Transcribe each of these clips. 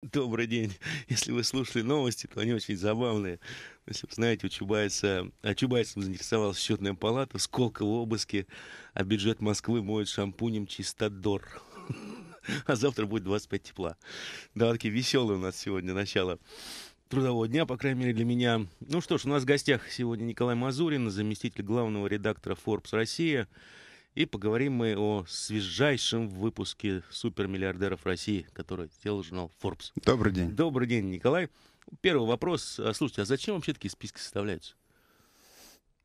Добрый день. Если вы слушали новости, то они очень забавные. Если вы знаете, у Чубайса, а Чубайсом заинтересовалась счетная палата, сколько в обыске, а бюджет Москвы моет шампунем чистодор. А завтра будет 25 тепла. Да, такие веселые у нас сегодня начало трудового дня, по крайней мере, для меня. Ну что ж, у нас в гостях сегодня Николай Мазурин, заместитель главного редактора Forbes Россия. И поговорим мы о свежайшем выпуске супермиллиардеров России, который сделал журнал Forbes. Добрый день. Добрый день, Николай. Первый вопрос. А, слушайте, а зачем вообще такие списки составляются?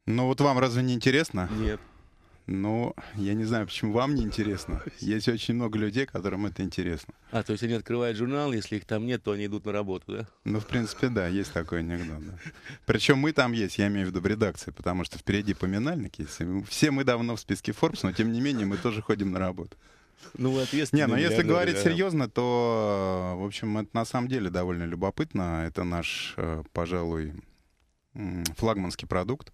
Ну вот вам разве не интересно? Нет но я не знаю, почему вам не интересно. Есть очень много людей, которым это интересно. А, то есть они открывают журнал, если их там нет, то они идут на работу, да? Ну, в принципе, да, есть такой анекдот. Да. Причем мы там есть, я имею в виду в редакции, потому что впереди поминальник есть. Все мы давно в списке Forbes, но тем не менее мы тоже ходим на работу. Ну, ответственно. Не, но ну, если говорить да. серьезно, то, в общем, это на самом деле довольно любопытно. Это наш, э, пожалуй, флагманский продукт.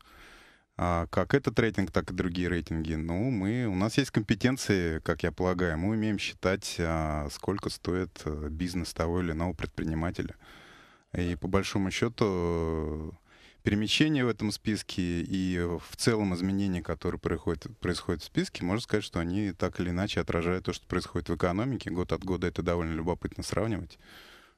А, как этот рейтинг, так и другие рейтинги. Ну, мы, у нас есть компетенции, как я полагаю. Мы умеем считать, а, сколько стоит э, бизнес того или иного предпринимателя. И по большому счету перемещение в этом списке и в целом изменения, которые происходят, происходят в списке, можно сказать, что они так или иначе отражают то, что происходит в экономике. Год от года это довольно любопытно сравнивать,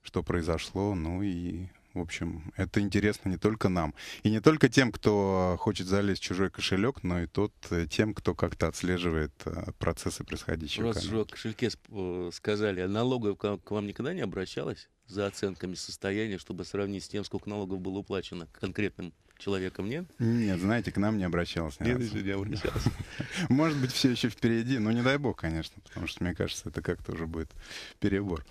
что произошло, ну и в общем, это интересно не только нам. И не только тем, кто хочет залезть в чужой кошелек, но и тот э, тем, кто как-то отслеживает э, процессы происходящего. Раз же о кошельке э, сказали, а налоговая к вам никогда не обращалась за оценками состояния, чтобы сравнить с тем, сколько налогов было уплачено конкретным человеком, нет? Нет, знаете, к нам не обращалась. нет, разу. не обращалась. Может быть, все еще впереди, но ну, не дай бог, конечно, потому что, мне кажется, это как-то уже будет перебор.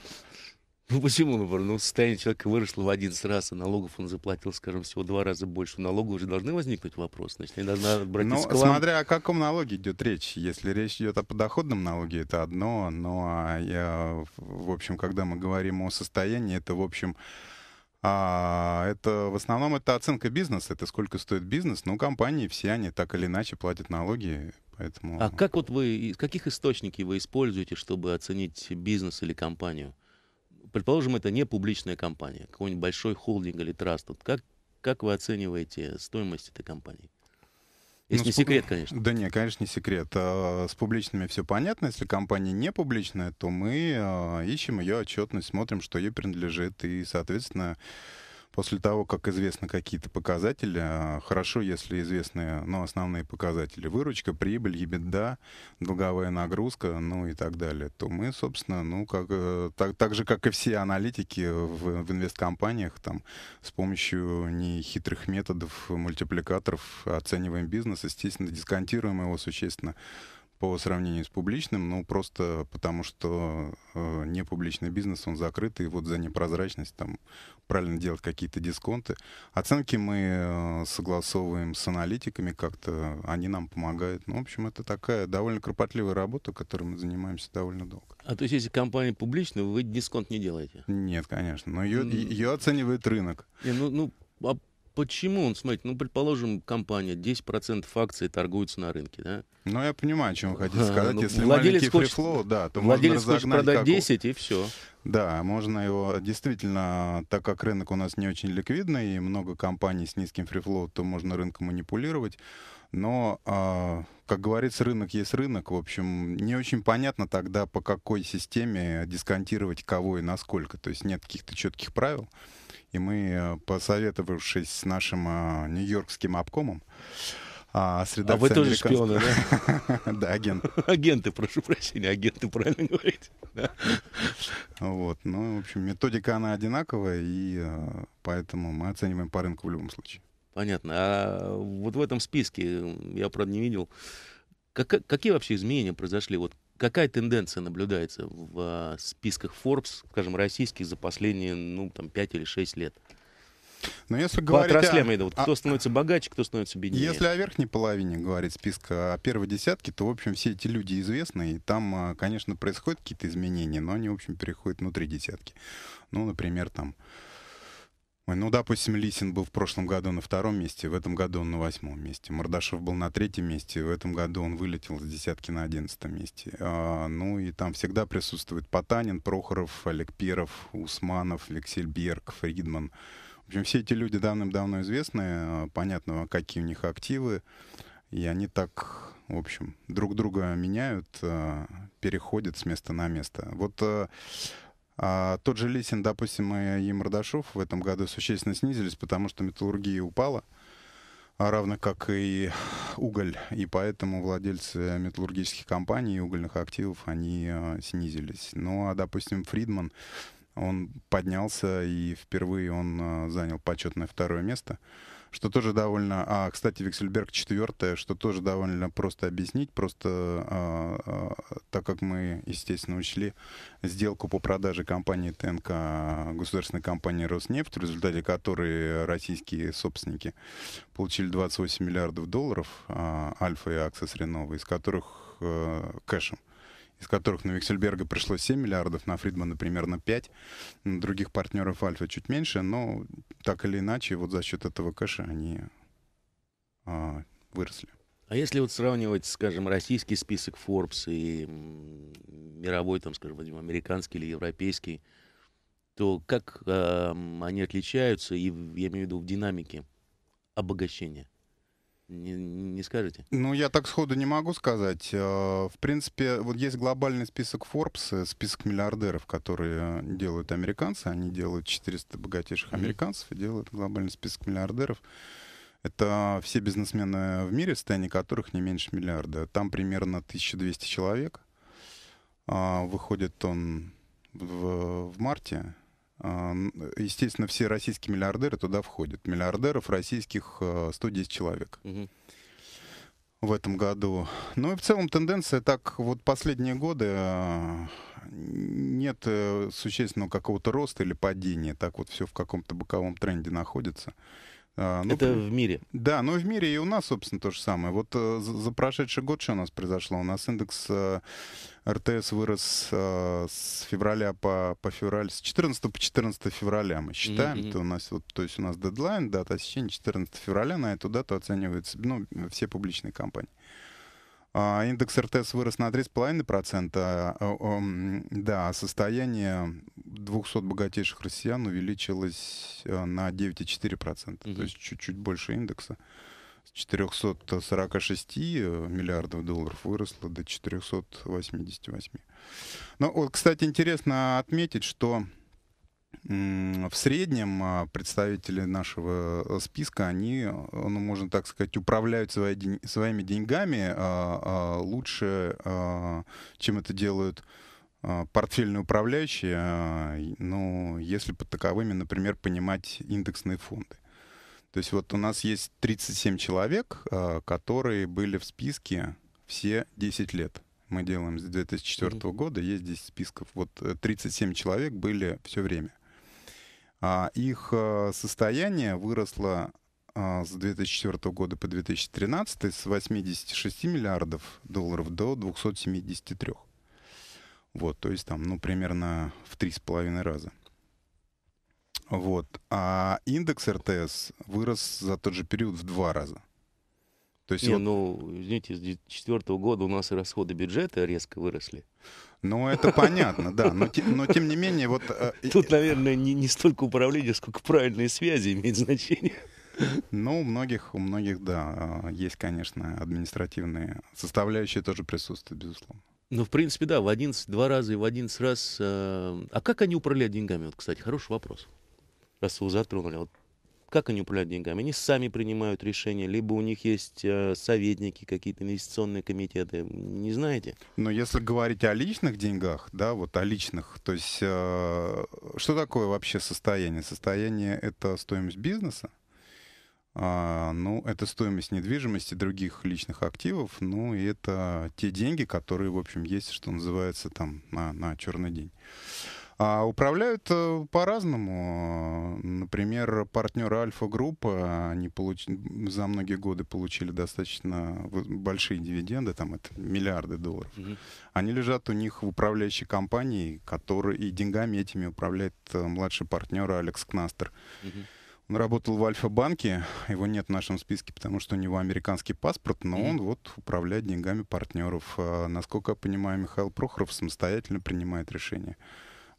Ну почему, например? Ну, состояние человека выросло в один раз, а налогов он заплатил, скажем, всего два раза больше. Налогов уже должны возникнуть вопрос. Значит, они должны обратиться ну, к вам. смотря о каком налоге идет речь. Если речь идет о подоходном налоге, это одно. Но, а, я, в общем, когда мы говорим о состоянии, это, в общем, а, это в основном это оценка бизнеса, это сколько стоит бизнес, но ну, компании все они так или иначе платят налоги, поэтому. А как вот вы, каких источников вы используете, чтобы оценить бизнес или компанию? предположим, это не публичная компания, какой-нибудь большой холдинг или траст. Вот как, как вы оцениваете стоимость этой компании? Если ну, не секрет, конечно. Да нет, конечно, не секрет. А, с публичными все понятно. Если компания не публичная, то мы а, ищем ее отчетность, смотрим, что ей принадлежит, и, соответственно, после того, как известны какие-то показатели, а, хорошо, если известны ну, основные показатели, выручка, прибыль, ебеда, долговая нагрузка, ну и так далее, то мы, собственно, ну, как, э, так, так же, как и все аналитики в, в инвесткомпаниях, там, с помощью нехитрых методов, мультипликаторов оцениваем бизнес, естественно, дисконтируем его существенно, по сравнению с публичным, ну просто потому что э, не публичный бизнес, он закрытый, вот за непрозрачность там правильно делать какие-то дисконты. Оценки мы э, согласовываем с аналитиками как-то, они нам помогают. Ну, в общем, это такая довольно кропотливая работа, которой мы занимаемся довольно долго. А то есть, если компания публичная, вы дисконт не делаете? Нет, конечно, но ее, mm. ее оценивает рынок. Не, ну, ну а Почему он, смотрите, ну, предположим, компания, 10% акций торгуется на рынке, да? Ну, я понимаю, о чем вы хотите сказать. А, ну, Если владелец маленький хочет, фрифлоу, да, то владелец можно хочет продать как... 10 и все. Да, можно его действительно, так как рынок у нас не очень ликвидный, и много компаний с низким фрифлоу, то можно рынком манипулировать. Но, а, как говорится, рынок есть рынок. В общем, не очень понятно тогда, по какой системе дисконтировать кого и насколько. То есть нет каких-то четких правил. И мы, э, посоветовавшись с нашим а, нью-йоркским обкомом, а, а вы тоже шпионы, да? Да, агент. Агенты, прошу прощения, агенты, правильно говорите. Вот, ну, в общем, методика, она одинаковая, и э, поэтому мы оцениваем по рынку в любом случае. Понятно. А вот в этом списке, я, правда, не видел, как, какие вообще изменения произошли? Вот какая тенденция наблюдается в а, списках Forbes, скажем, российских за последние, ну, там, 5 или 6 лет? Но ну, если По отраслям, о... вот, кто а... становится богаче, кто становится беднее. Если о верхней половине говорить списка о первой десятке, то, в общем, все эти люди известны, и там, а, конечно, происходят какие-то изменения, но они, в общем, переходят внутри десятки. Ну, например, там Ой, ну, допустим, Лисин был в прошлом году на втором месте, в этом году он на восьмом месте. Мордашев был на третьем месте, в этом году он вылетел с десятки на одиннадцатом месте. А, ну и там всегда присутствует Потанин, Прохоров, Олег Перов, Усманов, Вексельберг, Фридман. В общем, все эти люди давным-давно известны, а, понятно, какие у них активы. И они так, в общем, друг друга меняют, а, переходят с места на место. Вот а, а, тот же Лисин, допустим, и Емардашов в этом году существенно снизились, потому что металлургия упала, а равно как и уголь. И поэтому владельцы металлургических компаний и угольных активов, они а, снизились. Ну, а, допустим, Фридман, он поднялся, и впервые он а, занял почетное второе место – что тоже довольно... А, кстати, Виксельберг четвертая, что тоже довольно просто объяснить, просто а, а, так как мы, естественно, учли сделку по продаже компании ТНК государственной компании «Роснефть», в результате которой российские собственники получили 28 миллиардов долларов, а, Альфа и Аксес Ренова, из которых а, кэшем из которых на Виксельберга пришло 7 миллиардов, на Фридмана примерно 5, на других партнеров Альфа чуть меньше, но так или иначе, вот за счет этого кэша они а, выросли. А если вот сравнивать, скажем, российский список Forbes и мировой, там, скажем, американский или европейский, то как э, они отличаются, и я имею в виду в динамике обогащения? Не, не скажете? Ну, я так сходу не могу сказать. Э, в принципе, вот есть глобальный список Forbes, список миллиардеров, которые делают американцы. Они делают 400 богатейших американцев и делают глобальный список миллиардеров. Это все бизнесмены в мире, состояние которых не меньше миллиарда. Там примерно 1200 человек. А, выходит он в, в марте. А, естественно, все российские миллиардеры туда входят. Миллиардеров российских 110 э, человек. в этом году. Ну и в целом тенденция так вот последние годы а, нет э, существенного какого-то роста или падения. Так вот все в каком-то боковом тренде находится. А, ну, Это в мире. Да, но ну, в мире и у нас, собственно, то же самое. Вот э, за прошедший год что у нас произошло? У нас индекс э, РТС вырос э, с февраля по, по февраль, с 14 по 14 февраля мы считаем, mm-hmm. то у нас вот, то есть у нас дедлайн, дата сечения 14 февраля, на эту дату оцениваются ну, все публичные компании. А, индекс РТС вырос на 3,5%. А, да, состояние 200 богатейших россиян увеличилось э, на 9,4%, угу. то есть чуть-чуть больше индекса. С 446 э, миллиардов долларов выросло до 488. Ну, вот, кстати, интересно отметить, что в среднем а, представители нашего э, списка, они, э, ну, можно так сказать, управляют свои, своими деньгами а, а лучше, чем это делают портфельные управляющие, ну, если под таковыми, например, понимать индексные фонды. То есть вот у нас есть 37 человек, которые были в списке все 10 лет. Мы делаем с 2004 года, есть 10 списков. Вот 37 э, человек были все время. А, их э, состояние выросло а, с 2004 года по 2013 с 86 миллиардов долларов до 273. Вот, то есть там, ну, примерно в три с половиной раза. Вот. А индекс РТС вырос за тот же период в два раза. То есть Не, вот... ну, извините, с четвертого года у нас и расходы бюджета резко выросли. Ну, это понятно, да. Но, те, но тем не менее, вот... Э, Тут, наверное, не, не столько управление, сколько правильные связи имеет значение. Ну, у многих, у многих, да, э, есть, конечно, административные составляющие тоже присутствуют, безусловно. Ну, в принципе, да, в 11, два раза и в 11 раз. Э, а как они управляют деньгами? Вот, кстати, хороший вопрос. Раз его затронули. Вот как они управляют деньгами? Они сами принимают решения, либо у них есть э, советники, какие-то инвестиционные комитеты. Не знаете? Но если говорить о личных деньгах, да, вот о личных, то есть э, что такое вообще состояние? Состояние — это стоимость бизнеса, а, ну, это стоимость недвижимости, других личных активов, ну, и это те деньги, которые, в общем, есть, что называется, там, на, на черный день. А управляют э, по-разному. Например, партнеры Альфа-группы, они получ... за многие годы получили достаточно большие дивиденды, там это миллиарды долларов. Угу. Они лежат у них в управляющей компании, которые и деньгами этими управляет э, младший партнер Алекс Кнастер. Угу. Он работал в Альфа-банке, его нет в нашем списке, потому что у него американский паспорт, но mm-hmm. он вот управляет деньгами партнеров. А, насколько я понимаю, Михаил Прохоров самостоятельно принимает решения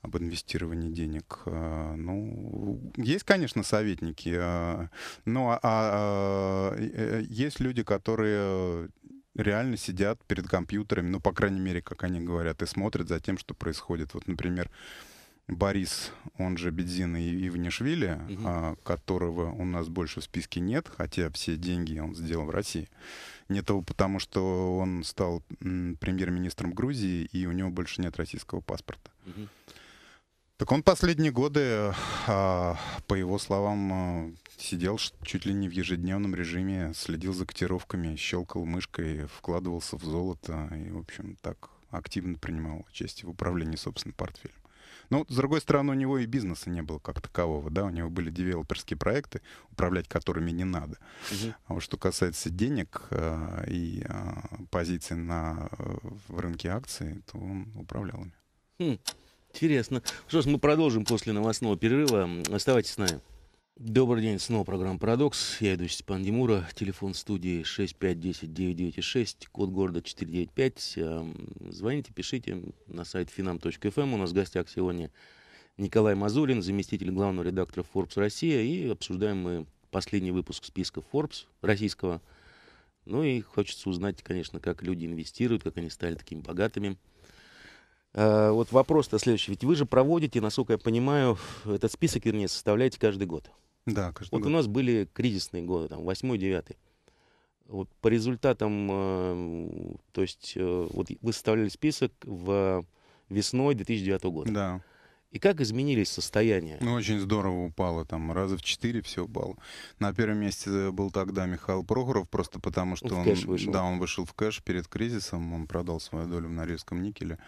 об инвестировании денег. Э, ну, есть, конечно, советники, э, но а, а, э, есть люди, которые реально сидят перед компьютерами, ну, по крайней мере, как они говорят, и смотрят за тем, что происходит. Вот, например, Борис, он же Бедзин и Ивнишвили, угу. А, которого у нас больше в списке нет, хотя все деньги он сделал в России. не того, потому, что он стал премьер-министром Грузии, и у него больше нет российского паспорта. Угу. Так он последние годы, а, по его словам, а, сидел чуть ли не в ежедневном режиме, следил за котировками, щелкал мышкой, вкладывался в золото и, в общем, так активно принимал участие в управлении собственным портфелем. Но, ну, с другой стороны, у него и бизнеса не было как такового, да, у него были девелоперские проекты, управлять которыми не надо. Угу. А вот что касается денег э, и э, позиций на, э, в рынке акций, то он управлял ими. Хм. Интересно. Что ж, мы продолжим после новостного перерыва. Оставайтесь с нами. Добрый день, снова программа «Парадокс». Я ведущий Степан Демура. Телефон студии 6510996. код города 495. Эм, звоните, пишите на сайт finam.fm. Эм. У нас в гостях сегодня Николай Мазулин, заместитель главного редактора Forbes Россия. И обсуждаем мы последний выпуск списка Forbes российского. Ну и хочется узнать, конечно, как люди инвестируют, как они стали такими богатыми – Э, вот вопрос-то следующий. Ведь вы же проводите, насколько я понимаю, этот список, вернее, составляете каждый год. Да, каждый вот год. Вот у нас были кризисные годы, там, 8-9. Вот по результатам, э, то есть, э, вот вы составляли список в весной 2009 года. Да. И как изменились состояния? Ну, очень здорово упало там. Раза в четыре все упало. На первом месте был тогда Михаил Прохоров, просто потому что он... он вышел. Да, он вышел в кэш перед кризисом. Он продал свою долю в Норильском никеле.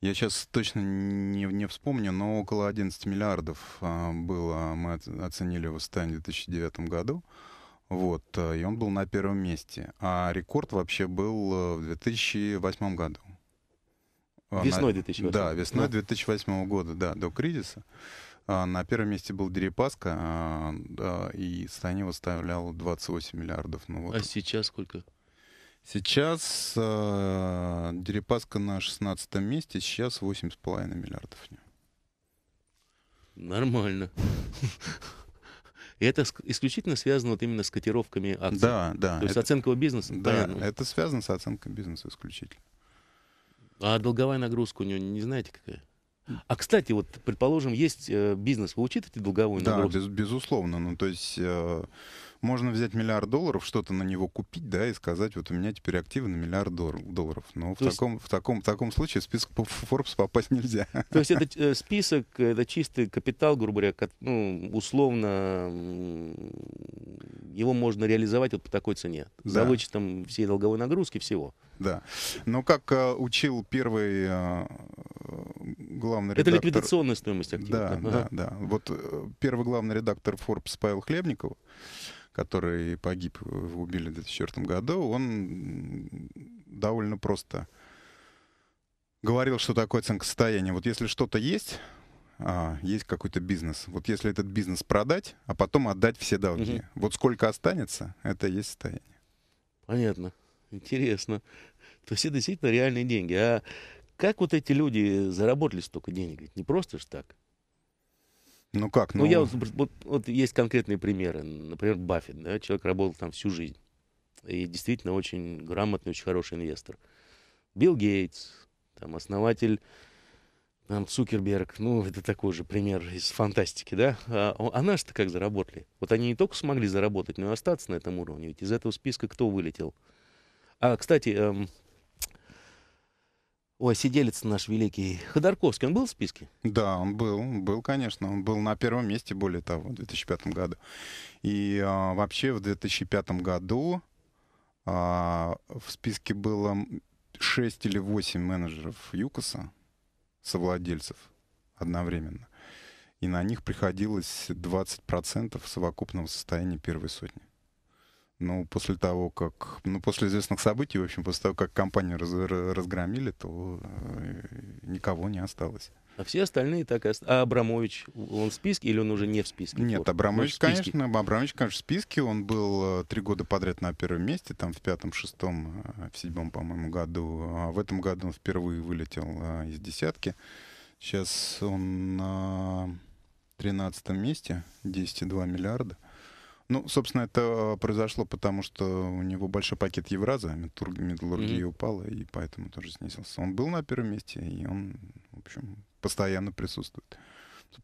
Я сейчас точно не, не вспомню, но около 11 миллиардов а, было, мы оценили его состояние в 2009 году. Вот, э, и он был на первом месте. А рекорд вообще был э, в 2008 году. Э, весной 2008 Да, весной да. 2008 года, да, до кризиса. А, на первом месте был Дерипаска, а, и состояние выставляло 28 миллиардов. Ну, вот. А сейчас сколько? Сейчас э, Дерипаска на 16 месте, сейчас 8,5 миллиардов. Нормально. это исключительно связано вот именно с котировками акций. Да, да. То есть оценка бизнеса. Да, понятно. это связано с оценкой бизнеса исключительно. А долговая нагрузка у него не знаете какая? А кстати, вот предположим, есть э, бизнес, вы учитываете долговую нагрузку? Да, без, безусловно. Ну то есть э, можно взять миллиард долларов, что-то на него купить, да, и сказать, вот у меня теперь активы на миллиард долларов. Но в то таком, в, таком, в таком случае в список Forbes попасть нельзя. То есть этот э, список, это чистый капитал, грубо говоря, как, ну, условно, его можно реализовать вот по такой цене. Да. За вычетом всей долговой нагрузки, всего. Да. Но как э, учил первый э, главный редактор... Это ликвидационная стоимость актива Да, да, ага. да. Вот э, первый главный редактор Forbes Павел Хлебников, который погиб, убили в 2004 году, он довольно просто говорил, что такое оценкосостояние. Вот если что-то есть, а, есть какой-то бизнес. Вот если этот бизнес продать, а потом отдать все долги, угу. вот сколько останется, это и есть состояние. Понятно. Интересно. То есть это действительно реальные деньги. А как вот эти люди заработали столько денег? Ведь не просто же так. Ну как? Ну, ну я вот, вот, вот есть конкретные примеры. Например, Баффет, да, человек работал там всю жизнь. И действительно очень грамотный, очень хороший инвестор. Билл Гейтс, там основатель там Цукерберг, ну, это такой же пример из фантастики, да? А, а наши-то как заработали? Вот они не только смогли заработать, но и остаться на этом уровне. Ведь из этого списка кто вылетел? А, кстати, эм, Ой, сиделец наш великий. Ходорковский, он был в списке? Да, он был, был, конечно. Он был на первом месте, более того, в 2005 году. И а, вообще в 2005 году а, в списке было 6 или 8 менеджеров ЮКОСа, совладельцев одновременно. И на них приходилось 20% совокупного состояния первой сотни. Ну после того, как... Ну, после известных событий, в общем, после того, как компанию раз, разгромили, то э, никого не осталось. А все остальные так и ост... А Абрамович, он в списке или он уже не в списке? Нет, Абрамович, конечно, Абрамович, конечно, в списке. Он был э, три года подряд на первом месте, там в пятом, шестом, э, в седьмом, по-моему, году. А в этом году он впервые вылетел э, из десятки. Сейчас он на тринадцатом месте, 10,2 миллиарда. Ну, собственно, это э, произошло, потому что у него большой пакет Евраза, металлургия mm-hmm. упала, и поэтому тоже снизился. Он был на первом месте, и он, в общем, постоянно присутствует.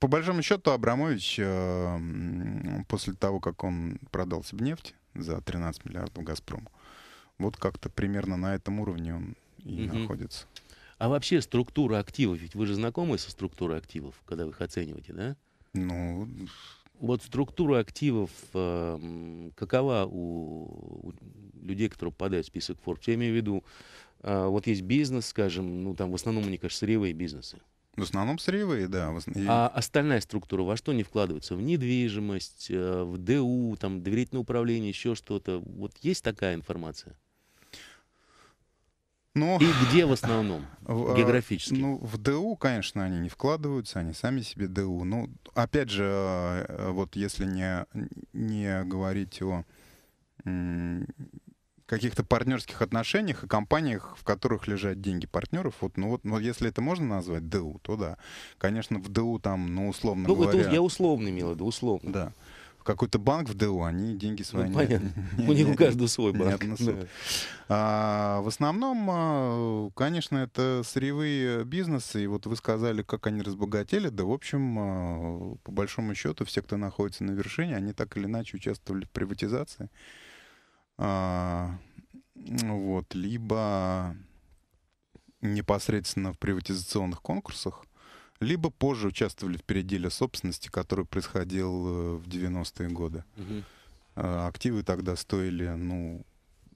По большому счету, Абрамович, э, после того, как он продал себе нефть за 13 миллиардов Газпрому, вот как-то примерно на этом уровне он и mm-hmm. находится. А вообще структура активов, ведь вы же знакомы со структурой активов, когда вы их оцениваете, да? Ну, вот структура активов э, какова у, у людей, которые попадают в список Forbes? Я имею в виду, э, вот есть бизнес, скажем, ну там в основном, мне кажется, сырьевые бизнесы. В основном сырьевые, да. И... А остальная структура во что не вкладывается? В недвижимость, э, в ДУ, там, доверительное управление, еще что-то. Вот есть такая информация? Но... Ну, и где в основном? Э, Географически? Ну, в ДУ, конечно, они не вкладываются, они сами себе ДУ. Но ну, опять же, э, вот если не, не говорить о каких-то партнерских отношениях и компаниях, в которых лежат деньги партнеров, вот, ну вот, но ну, если это можно назвать ДУ, то да. Конечно, в ДУ там, ну, условно ну, говоря... Ну, я условный, имел в виду, условно. Да в какой-то банк в ДУ, они деньги свои ну, понятно. не... У них у каждого свой банк. Да. А, в основном, а, конечно, это сырьевые бизнесы. И вот вы сказали, как они разбогатели. Да, в общем, а, по большому счету, все, кто находится на вершине, они так или иначе участвовали в приватизации. А, вот, либо непосредственно в приватизационных конкурсах либо позже участвовали в переделе собственности, который происходил э, в 90-е годы. Угу. Активы тогда стоили, ну,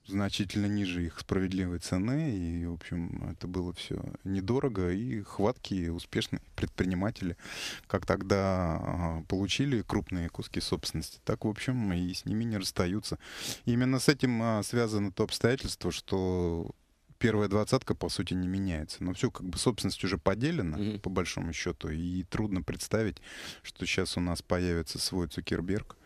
значительно ниже их справедливой цены, и, в общем, это было все недорого, и хватки успешные предприниматели, как тогда а, получили крупные куски собственности, так, в общем, и с ними не расстаются. Именно с этим а, связано то обстоятельство, что первая двадцатка, по сути, не меняется. Но все, как бы, собственность уже поделена, mm-hmm. по большому счету, и трудно представить, что сейчас у нас появится свой Цукерберг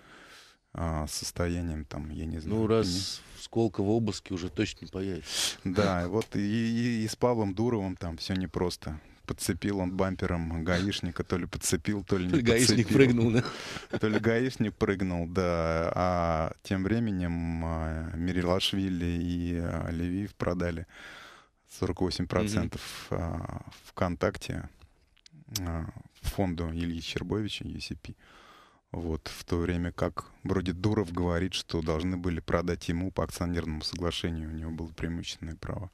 а, с состоянием, там, я не ну, знаю. Ну, раз не... в обыске уже точно не появится. Да, вот и, и, и с Павлом Дуровым там все непросто подцепил он бампером гаишника, то ли подцепил, то ли не Гаишник прыгнул, да? То ли гаишник прыгнул, да. А тем временем э, Мирилашвили и э, Левиев продали 48% mm-hmm. Э, ВКонтакте фонду Ильи Щербовича, UCP. Вот, в то время как вроде Дуров говорит, что должны были продать ему по акционерному соглашению, у него было преимущественное право.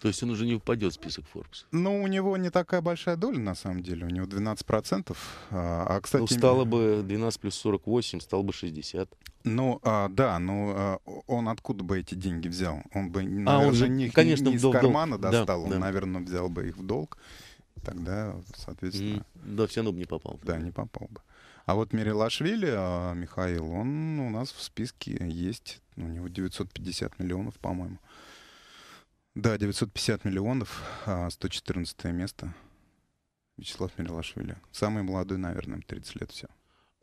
То есть он уже не упадет в список Forbes. Ну, у него не такая большая доля, на самом деле. У него 12%. А, а, кстати, ну, стало бы 12 плюс 48, стало бы 60. Ну, а, да, но ну, а, он откуда бы эти деньги взял? Он бы, наверное, а он же, них конечно, не, не из кармана долг. достал, да, он, да. наверное, взял бы их в долг. Тогда, соответственно... Да, все равно бы не попал. Да, не попал бы. А вот Мирилашвили, а, Михаил, он у нас в списке есть. У него 950 миллионов, по-моему. Да, 950 миллионов, 114 а, место. Вячеслав Мерлашвили. Самый молодой, наверное, 30 лет все.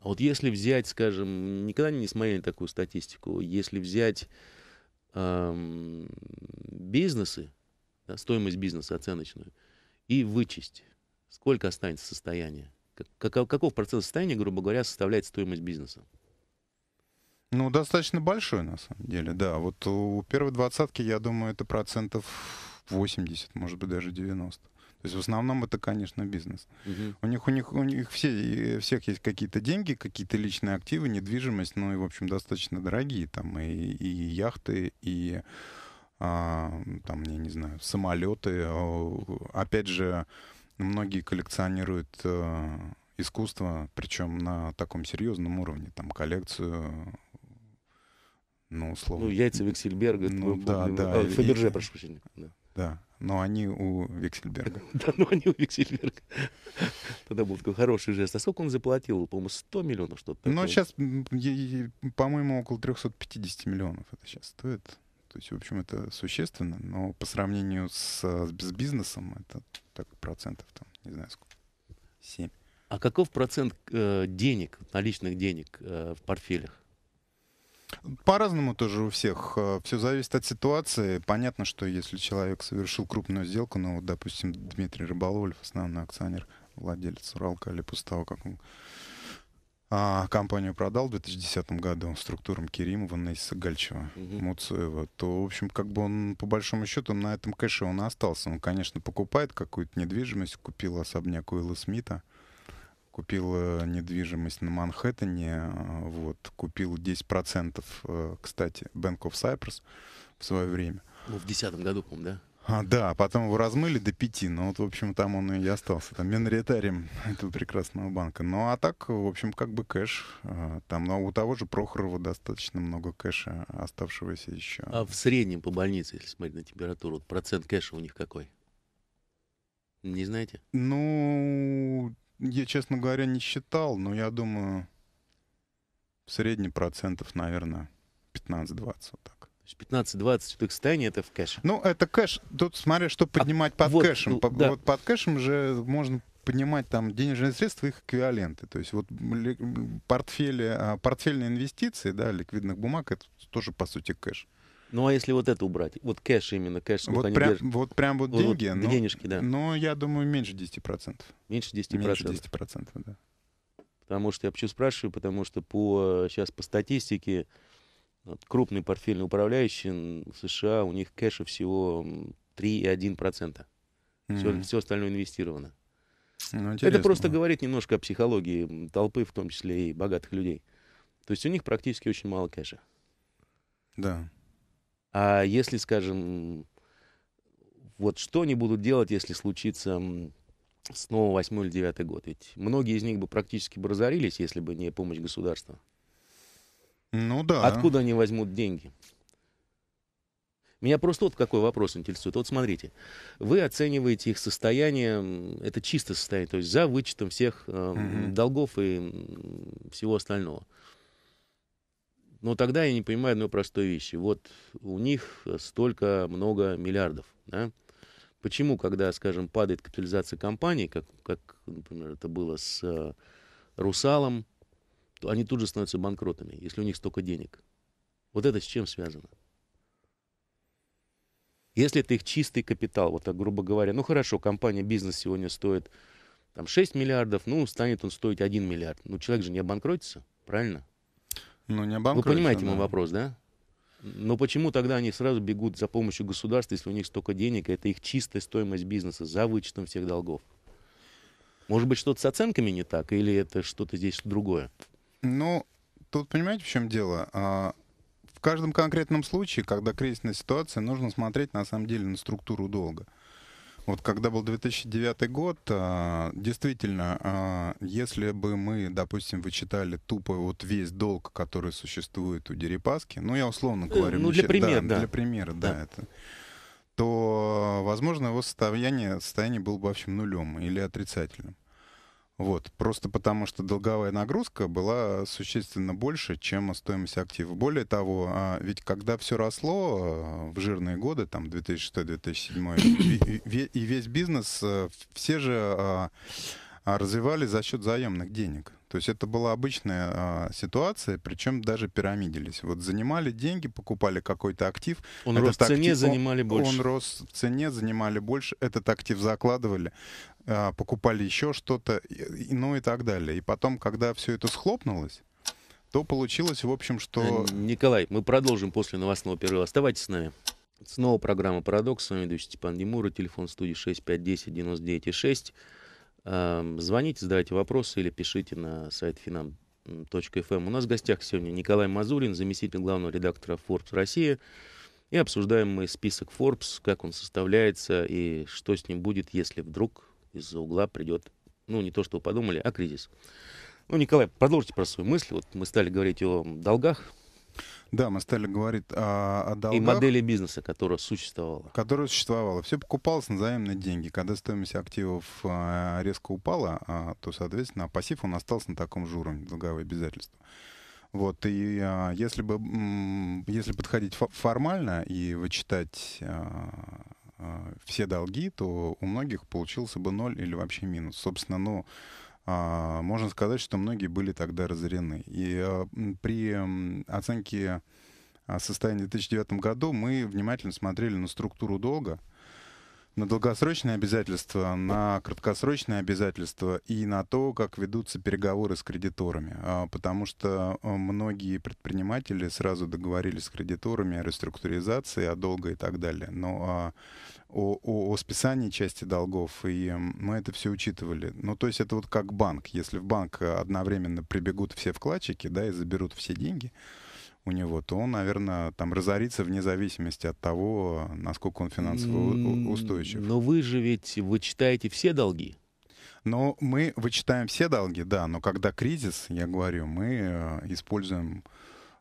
А вот если взять, скажем, никогда не смотрели такую статистику, если взять эм, бизнесы, да, стоимость бизнеса оценочную, и вычесть, сколько останется состояние? Как, каков процент состояния, грубо говоря, составляет стоимость бизнеса? Ну, достаточно большой, на самом деле, да. Вот у первой двадцатки, я думаю, это процентов 80, может быть, даже 90. То есть в основном это, конечно, бизнес. Угу. У них, у них, у них все, всех есть какие-то деньги, какие-то личные активы, недвижимость, ну и, в общем, достаточно дорогие там и, и яхты, и а, там, я не знаю, самолеты. А, опять же, многие коллекционируют а, искусство, причем на таком серьезном уровне, там коллекцию ну, условно. Ну, яйца Виксельберга. Ну, да, да. А, Фаберже, и... прошу прощения. Да. да, но они у Виксельберга. Да, но они у Виксельберга. Тогда был такой хороший жест. А сколько он заплатил? По-моему, 100 миллионов что-то Ну, сейчас, по-моему, около 350 миллионов это сейчас стоит. То есть, в общем, это существенно, но по сравнению с, с бизнесом это так процентов там, не знаю сколько, 7. А каков процент э, денег, наличных денег э, в портфелях? По-разному тоже у всех. Э, Все зависит от ситуации. Понятно, что если человек совершил крупную сделку, ну, вот, допустим, Дмитрий Рыболовлев, основной акционер, владелец Уралкали, после того, как он а, компанию продал в 2010 году структурам Керимова, Несса Гальчева, угу. Муцуева, то, в общем, как бы он, по большому счету, на этом кэше он остался. Он, конечно, покупает какую-то недвижимость, купил особняк Уилла Смита, купил э, недвижимость на Манхэттене, э, вот, купил 10%, э, кстати, Bank of Cyprus в свое время. Ну, в 2010 году, помню, да? А, да, потом его размыли до пяти, но вот, в общем, там он и остался, там, миноритарием этого прекрасного банка. Ну, а так, в общем, как бы кэш. Там, но ну, у того же Прохорова достаточно много кэша, оставшегося еще. А в среднем по больнице, если смотреть на температуру, процент кэша у них какой? Не знаете? Ну, я, честно говоря, не считал, но я думаю, в среднем процентов, наверное, 15-20 вот так. То есть 15-20 этих состояний это в кэше? Ну, это кэш. Тут смотря что а поднимать а, под вот, кэшем. Ну, да. Вот под кэшем же можно поднимать там денежные средства, их эквиваленты. То есть вот портфели, а, портфельные инвестиции, да, ликвидных бумаг, это тоже, по сути, кэш. Угу. Ну а если вот это убрать, вот кэш именно, кэш вот прям, держат. Вот прям вот, деньги? Вот, но, денежки, да. Но я думаю, меньше 10%. Меньше 10%? Меньше 10%, да. Потому что я почему спрашиваю, потому что по, э, сейчас по статистике вот, крупный портфельный управляющий в США, у них кэша всего 3,1%. Mm-hmm. Все, все остальное инвестировано. Ну, это просто говорит немножко о психологии толпы, в том числе и богатых людей. То есть у них практически очень мало кэша. Да. А если, скажем, вот что они будут делать, если случится снова восьмой или девятый год? Ведь многие из них бы практически бы разорились, если бы не помощь государства. Ну да. Откуда они возьмут деньги? Меня просто вот какой вопрос интересует. Вот смотрите, вы оцениваете их состояние, это чисто состояние, то есть за вычетом всех э, угу. долгов и всего остального. Но тогда я не понимаю одной простой вещи. Вот у них столько много миллиардов. Да? Почему, когда, скажем, падает капитализация компании, как, как например, это было с э, «Русалом», то они тут же становятся банкротами, если у них столько денег. Вот это с чем связано? Если это их чистый капитал, вот так грубо говоря, ну хорошо, компания бизнес сегодня стоит там, 6 миллиардов, ну станет он стоить 1 миллиард. Ну человек же не обанкротится, правильно? Ну, не обанкротится. Вы понимаете мой вопрос, да? Но почему тогда они сразу бегут за помощью государства, если у них столько денег, и это их чистая стоимость бизнеса за вычетом всех долгов? Может быть, что-то с оценками не так, или это что-то здесь другое? Ну, тут понимаете, в чем дело? А, в каждом конкретном случае, когда кризисная ситуация, нужно смотреть на самом деле на структуру долга. Вот когда был 2009 год, а, действительно, а, если бы мы, допустим, вычитали тупо вот весь долг, который существует у Дерипаски, ну я условно э, говорю, ну, для, щ... пример, да, да. для примера, да, да это то, возможно, его состояние, состояние было бы, в общем, нулем или отрицательным. Вот, просто потому что долговая нагрузка была существенно больше, чем стоимость актива. Более того, а, ведь когда все росло а, в жирные годы, там 2006-2007, и весь бизнес, э, все же а, а, развивались за счет заемных денег. То есть это была обычная а, ситуация, причем даже пирамидились. Вот занимали деньги, покупали какой-то актив. Он этот рос в цене, актив, занимали он, больше. Он рос в цене, занимали больше. Этот актив закладывали, а, покупали еще что-то, и, ну и так далее. И потом, когда все это схлопнулось, то получилось, в общем, что... Э, Николай, мы продолжим после новостного перерыва. Оставайтесь с нами. Снова программа «Парадокс». С вами ведущий Степан Демура. Телефон студии 6510 99 Эм, звоните, задавайте вопросы или пишите на сайт finam.fm. Эм. У нас в гостях сегодня Николай Мазурин, заместитель главного редактора Forbes России. И обсуждаем мы список Forbes, как он составляется и что с ним будет, если вдруг из-за угла придет, ну, не то, что подумали, а кризис. Ну, Николай, продолжите про свою мысль. Вот мы стали говорить о долгах, да, мы стали говорить о, о долгах. И модели бизнеса, которая существовала. Которая существовала. Все покупалось на заемные деньги. Когда стоимость активов э, резко упала, а, то, соответственно, пассив он остался на таком же уровне, долговые обязательства. Вот, и а, если, бы, если подходить формально и вычитать а, а, все долги, то у многих получился бы ноль или вообще минус. Собственно, ну, а, можно сказать, что многие были тогда разорены. И а, при оценке а, состояния в 2009 году мы внимательно смотрели на структуру долга, на долгосрочные обязательства, на краткосрочные обязательства и на то, как ведутся переговоры с кредиторами. А, потому что а, многие предприниматели сразу договорились с кредиторами о реструктуризации, о долге и так далее. Но а, о, о, о списании части долгов, и мы это все учитывали. Ну, то есть это вот как банк. Если в банк одновременно прибегут все вкладчики, да, и заберут все деньги, у него, то он, наверное, там разорится вне зависимости от того, насколько он финансово устойчив. Но вы же ведь вычитаете все долги. Но мы вычитаем все долги, да, но когда кризис, я говорю, мы э, используем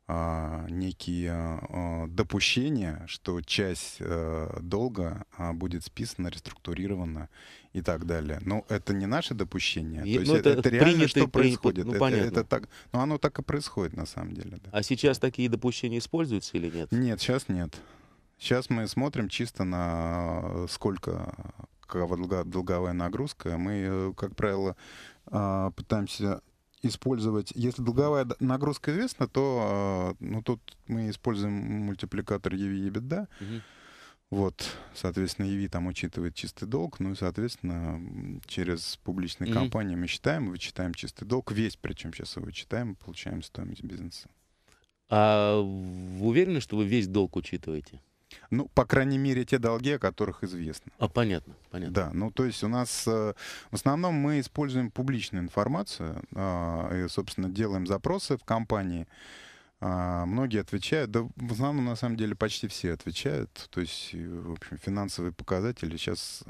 а, некие а, допущения, что часть э, долга а, будет списана, реструктурирована и так далее. Но это не наше допущение. И, То ну есть это, это реально, принятый, что происходит. Ну, это, понятно. Это так, но ну, оно так и происходит на самом деле. Да. А сейчас такие допущения используются или нет? Нет, сейчас нет. Сейчас мы смотрим чисто на сколько какова долговая нагрузка. Мы, э, как правило, пытаемся использовать. Если долговая нагрузка известна, то а, ну, тут мы используем мультипликатор EV EBITDA. Угу. Вот, соответственно, EV там учитывает чистый долг, ну и, соответственно, через публичные mm компании мы считаем, вычитаем чистый долг, весь, причем сейчас его вычитаем, получаем стоимость бизнеса. А вы уверены, что вы весь долг учитываете? Ну, по крайней мере, те долги, о которых известно. А, понятно, понятно. Да, ну, то есть у нас э, в основном мы используем публичную информацию а, и, собственно, делаем запросы в компании, а, многие отвечают, да в основном на самом деле почти все отвечают. То есть, в общем, финансовые показатели сейчас,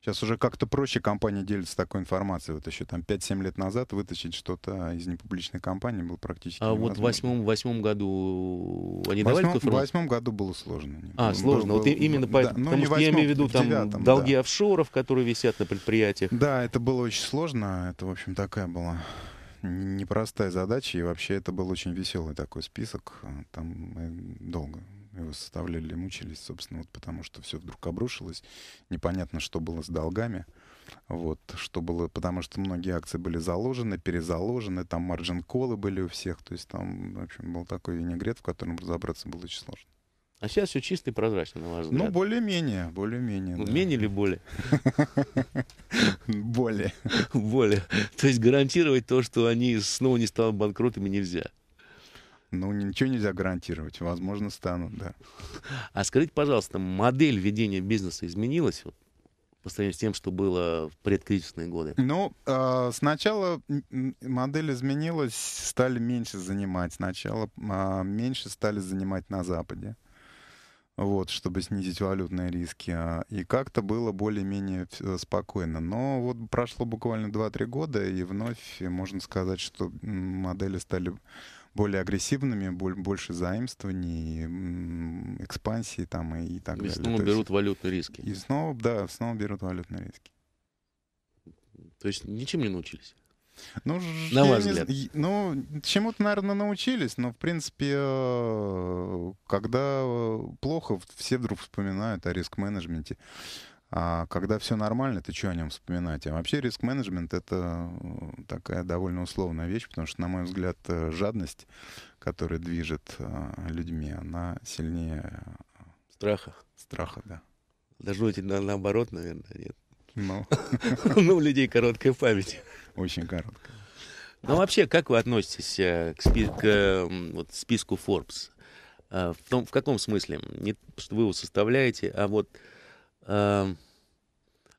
сейчас уже как-то проще компании делятся такой информацией. Вот еще там 5-7 лет назад вытащить что-то из непубличной компании было практически А невозможно. вот в восьмом, восьмом году они давали В восьмом году было сложно. А, сложно. Было, вот именно да, поэтому, ну, потому что я имею в виду там долги да. офшоров, которые висят на предприятиях. Да, это было очень сложно. Это, в общем, такая была непростая задача, и вообще это был очень веселый такой список. Э, там мы долго его составляли, мучились, собственно, вот потому что все вдруг обрушилось. Непонятно, что было с долгами. Вот, что было, потому что многие акции были заложены, перезаложены, там маржин колы были у всех, то есть там, в общем, был такой винегрет, в котором разобраться было очень сложно. А сейчас все чисто и прозрачно, на ваш ну, взгляд. Ну, более-менее, более-менее. Ну, да. Менее или более? Более. Более. То есть гарантировать то, что они снова не станут банкротами, нельзя. Ну, ничего нельзя гарантировать. Возможно, станут, да. А скажите, пожалуйста, модель ведения бизнеса изменилась вот, по сравнению с тем, что было в предкризисные годы? Ну, э, сначала модель изменилась, стали меньше занимать. Сначала э, меньше стали занимать на Западе вот, чтобы снизить валютные риски. А, и как-то было более-менее э, спокойно. Но вот прошло буквально 2-3 года, и вновь можно сказать, что модели стали более агрессивными, больше заимствований, экспансии там и, и так и далее. И снова То берут есть... валютные риски. И снова, да, снова берут валютные риски. То есть ничем не научились? Ну, на ваш не... Ну, чему-то, наверное, научились, но, в принципе, э, когда э, плохо, все вдруг вспоминают о риск-менеджменте. А когда все нормально, ты что о нем вспоминать? А вообще риск-менеджмент — это э, такая довольно условная вещь, потому что, на мой взгляд, жадность, которая движет людьми, она сильнее... Страха. Страха, да. Должно быть на, наоборот, наверное, нет? Ну, ну у людей короткая память. Очень коротко. Ну, вообще, как вы относитесь э, к, спи- к вот, списку Forbes? Э, в, том, в каком смысле? Не что вы его составляете, а вот э,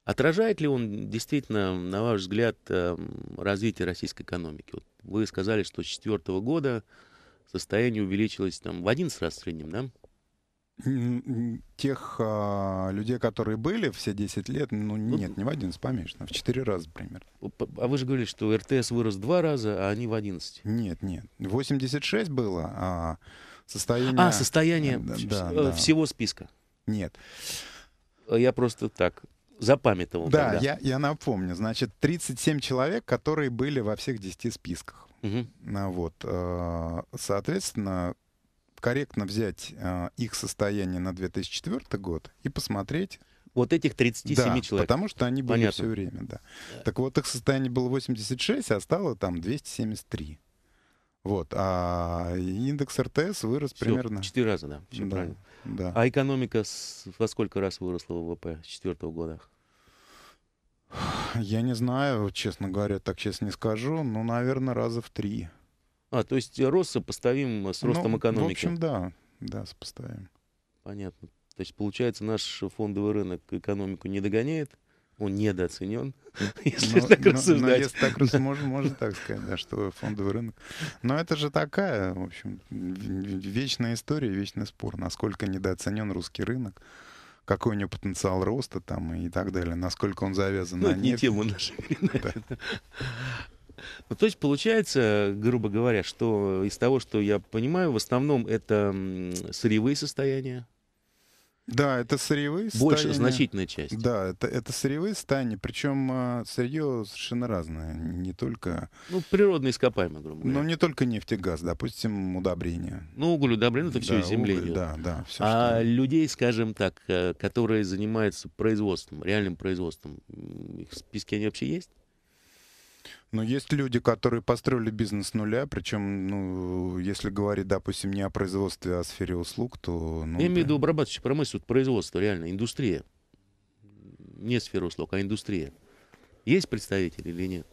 отражает ли он действительно, на ваш взгляд, э, развитие российской экономики? Вот вы сказали, что с четвертого года состояние увеличилось там, в один раз в среднем, да? тех а, людей, которые были все 10 лет, ну, ну нет, не в 11, поменьше, в 4 раза примерно. А вы же говорили, что РТС вырос два раза, а они в 11. Нет, нет. 86 было, а состояние... А, состояние да, да, э, да. всего списка. Нет. Я просто так запамятовал. Да, я, я напомню. Значит, 37 человек, которые были во всех 10 списках. Угу. Вот. Э, соответственно, корректно взять э, их состояние на 2004 год и посмотреть... Вот этих 37 да, человек. потому что они были все время, да. Так вот, их состояние было 86, а стало там 273. Вот, а индекс РТС вырос все, примерно... четыре раза, да, все да, правильно. Да. А экономика с, во сколько раз выросла ВВП с четвертого года? Я не знаю, честно говоря, так сейчас не скажу, но, наверное, раза в три. А, то есть э, рост сопоставим э, с ну, ростом ну, экономики? В общем, да, да, сопоставим. Понятно. То есть, получается, наш фондовый рынок экономику не догоняет, он недооценен, ну, ну, если так рассуждать. если так можно, можно так сказать, да, что фондовый рынок. Но это же такая, в общем, вечная история, вечный спор, насколько недооценен русский рынок какой у него потенциал роста там и так далее, насколько он завязан ну, на это нефть. не тему нашей Да. Ну, то есть получается, грубо говоря, что из того, что я понимаю, в основном это сырьевые состояния. Да, это сырьевые Больше, состояния. значительная часть. Да, это, это сырьевые состояния, причем э, сырье совершенно разное, не только... Ну, природные ископаемые, грубо ну, говоря. Ну, не только нефть и газ, допустим, удобрения. Ну, уголь, удобрения, это все из земли уголь, Да, да. Все, а что... людей, скажем так, э, которые занимаются производством, реальным производством, их в списке они вообще есть? Но есть люди, которые построили бизнес с нуля, причем, ну, если говорить, допустим, не о производстве, а о сфере услуг, то... Ну, Я имею в виду обрабатывающую промышленность, производство, реально, индустрия. Не сфера услуг, а индустрия. Есть представители или нет?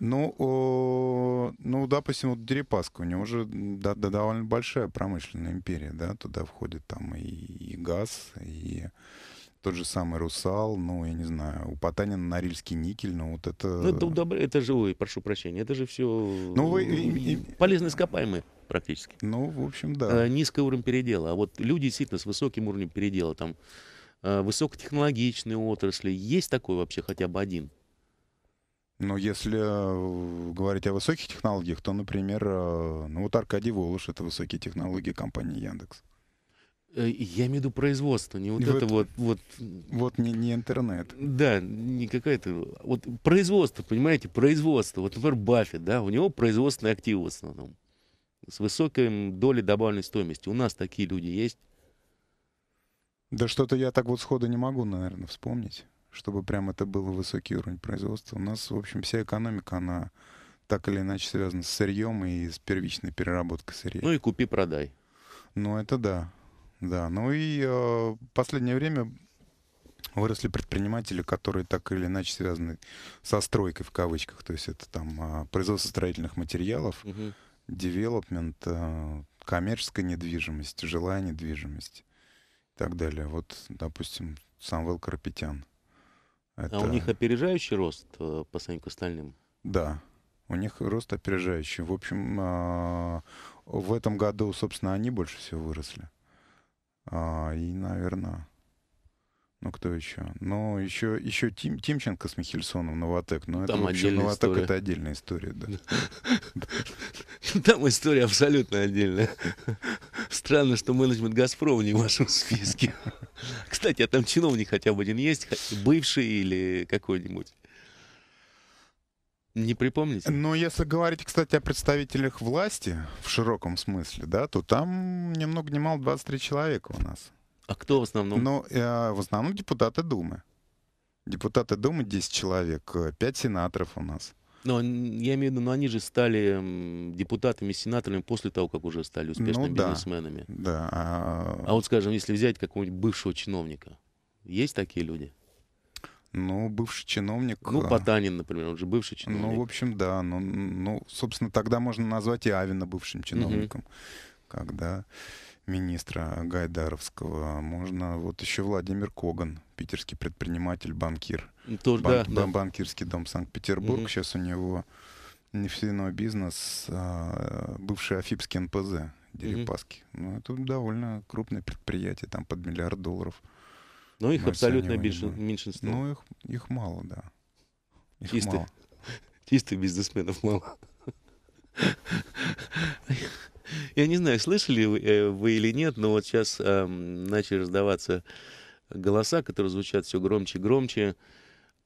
Ну, о, ну, допустим, вот Дерипаска, у него же да, да, довольно большая промышленная империя, да, туда входит там и, и газ, и тот же самый «Русал», ну, я не знаю, у Потанина «Норильский никель», ну, вот это... Ну, это, удобр... это же, прошу прощения, это же все ну, вы... Э, полезно ископаемые практически. Ну, в общем, да. Э, низкий уровень передела. А вот люди действительно с высоким уровнем передела, там, э, высокотехнологичные отрасли, есть такой вообще хотя бы один? Ну, если говорить о высоких технологиях, то, например, ну вот Аркадий Волош — это высокие технологии компании Яндекс. Э, я имею в виду производство, не вот и это вот, вот... Вот не, не интернет. Да, не какая-то... Вот производство, понимаете, производство. Вот, например, Баффет, да, у него производственные активы в основном. С высокой долей добавленной стоимости. У нас такие люди есть. Да что-то я так вот сходу не могу, наверное, вспомнить, чтобы прям это был высокий уровень производства. У нас, в общем, вся экономика, она так или иначе связана с сырьем и с первичной переработкой сырья. Ну и купи-продай. Ну это да. Да, ну и э, последнее время выросли предприниматели, которые так или иначе связаны со стройкой в кавычках, то есть это там а, производство строительных материалов, девелопмент, угу. коммерческая недвижимость, жилая недвижимость и так далее. Вот, допустим, Самвел Карапетян. Это... А у них опережающий рост э, по сравнению с остальным? Да, у них рост опережающий. В общем, э, в этом году, собственно, они больше всего выросли. А, и, наверное... Ну, кто еще? Ну, еще, еще Тим, Тимченко с Михельсоном, Новотек. Но ну, ну, Там это, вообще, Новотек история. это отдельная история, да. Там история абсолютно отдельная. Странно, что менеджмент «Газпрома» не в вашем списке. Кстати, а там чиновник хотя бы один есть? Бывший или какой-нибудь? Не припомните. Но если говорить, кстати, о представителях власти в широком смысле, да, то там ни много ни мало 23 человека у нас. А кто в основном? Ну, э, в основном депутаты Думы. Депутаты Думы 10 человек, 5 э, сенаторов у нас. Но ну, а я имею в виду, но ну, они же стали депутатами, сенаторами после того, как уже стали успешными ну, да, бизнесменами. Да. А... а вот, скажем, если взять какого-нибудь бывшего чиновника, есть такие люди? Ну, бывший чиновник... Ну, а. Потанин, например, он же бывший чиновник. Ну, в общем, да. Ну, ну собственно, тогда можно назвать и Авина бывшим чиновником, угу. когда министра Гайдаровского. Можно вот еще Владимир Коган, питерский предприниматель, банкир. Ну, тоже, Бан, да, да. Банкирский дом Санкт-Петербург. Угу. Сейчас у него нефтяной бизнес, а, бывший Афипский НПЗ Дерипаски. Угу. Ну, это довольно крупное предприятие, там под миллиард долларов. Но их абсолютно більше, меншинство. Ну, их їх ну, мало, да. Їх Чисти. мало. Чистых бізнесменів мало. Я не знаю, слышали вы, э, вы или нет, но вот сейчас э, эм, начали раздаваться голоса, которые звучат все громче и громче,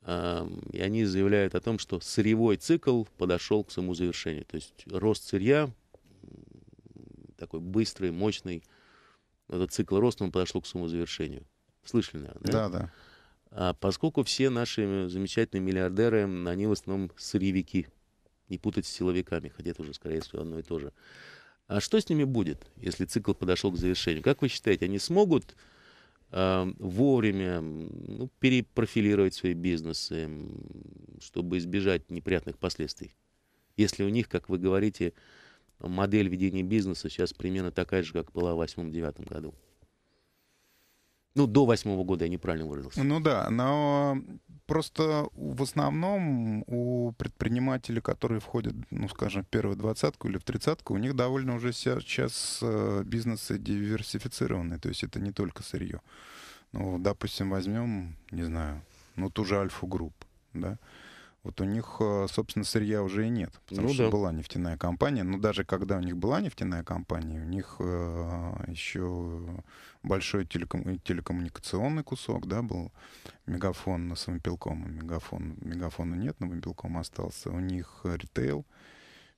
э, и они заявляют о том, что сырьевой цикл подошел к своему завершению. То есть рост сырья такой быстрый, мощный, этот цикл роста он подошел к своему завершению. Слышали, наверное, да? Да, да. А поскольку все наши замечательные миллиардеры, они в основном сырьевики. Не путать с силовиками, хотя это уже, скорее всего, одно и то же. А что с ними будет, если цикл подошел к завершению? Как вы считаете, они смогут э, вовремя ну, перепрофилировать свои бизнесы, чтобы избежать неприятных последствий? Если у них, как вы говорите, модель ведения бизнеса сейчас примерно такая же, как была в 2008-2009 году. Ну, до восьмого года я неправильно выразился. Ну да, но просто в основном у предпринимателей, которые входят, ну, скажем, в первую двадцатку или в тридцатку, у них довольно уже сейчас э, бизнесы диверсифицированные, то есть это не только сырье. Ну, допустим, возьмем, не знаю, ну, ту же Альфу-групп, да, вот у них, э, собственно, сырья уже и нет, потому ну, что да. была нефтяная компания. Но даже когда у них была нефтяная компания, у них э, еще большой телеком, телекоммуникационный кусок, да, был мегафон с Вампелком, а мегафон, мегафона нет, но Вампелком остался. У них э, ритейл,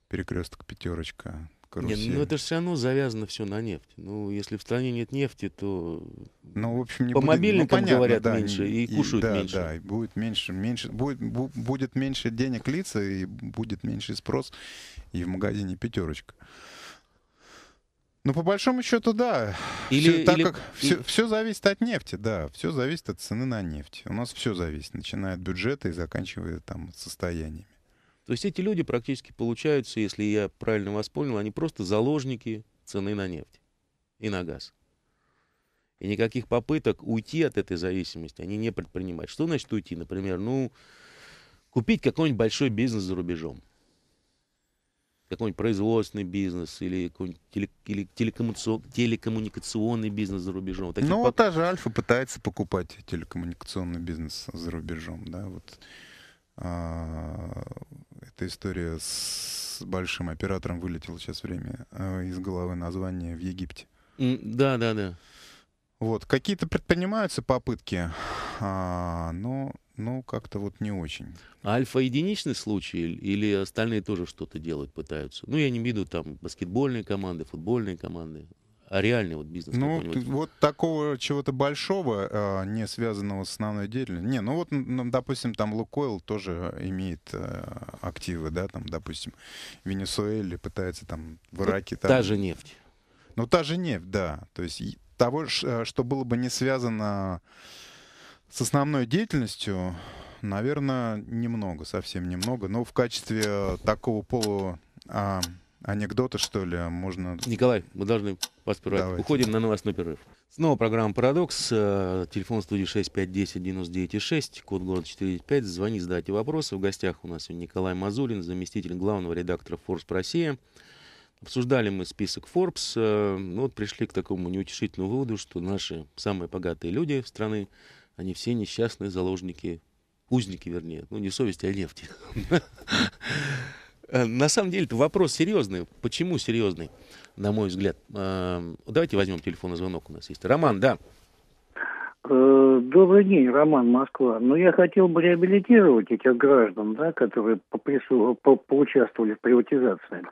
перекресток пятерочка, карусель. Нет, ну это же все равно завязано все на нефть. Ну, если в стране нет нефти, то ну, в общем, не по будет... мобильникам ну, понятно, говорят да, меньше и, и кушают да, меньше. Да, и будет меньше, меньше будет, будет меньше денег лица и будет меньше спрос и в магазине пятерочка. Ну, по большому счету, да. Или, все, так или... как все, или... все зависит от нефти, да. Все зависит от цены на нефть. У нас все зависит, начиная от бюджета и заканчивая там состоянием. То есть эти люди практически получаются, если я правильно вас понял, они просто заложники цены на нефть и на газ. И никаких попыток уйти от этой зависимости они не предпринимают. Что значит уйти? Например, ну, купить какой-нибудь большой бизнес за рубежом. Какой-нибудь производственный бизнес или какой-нибудь теле, телекоммуникационный бизнес за рубежом. Таких ну, вот та же Альфа пытается покупать телекоммуникационный бизнес за рубежом, да, вот. А, эта история с большим оператором вылетела сейчас время э, из головы название в Египте. Да, да, да. Вот, какие-то предпринимаются попытки, а, но, ну, как-то вот не очень. Альфа единичный случай или остальные тоже что-то делать пытаются? Ну, я не виду там баскетбольные команды, футбольные команды. А реальный вот бизнес? Ну, вот такого чего-то большого, а, не связанного с основной деятельностью. Не, ну вот, допустим, там Лукойл тоже имеет э, активы, да, там, допустим, в Венесуэле пытается там в ну, Ираке. Там... Та же нефть. Ну, та же нефть, да. То есть того, э, что было бы не связано с основной деятельностью, наверное, немного, совсем немного. Но в качестве такого полу а, анекдоты, что ли, можно... Николай, мы должны вас прервать. Уходим на новостной перерыв. Снова программа «Парадокс». Э, телефон студии 6510996. код города 45. Звони, задайте вопросы. В гостях у нас Николай Мазулин, заместитель главного редактора Forbes Россия. Обсуждали мы список Forbes, э, но ну, вот пришли к такому неутешительному выводу, что наши самые богатые люди страны, они все несчастные заложники, узники, вернее, ну не совести, а нефти. Э, на самом деле, это вопрос серьезный. Почему серьезный, на мой взгляд? Эм, давайте возьмем телефонный звонок у нас есть. Роман, да. Э, добрый день, Роман Москва. Ну, я хотел бы реабилитировать этих граждан, да, которые попрису... по... поучаствовали в приватизации.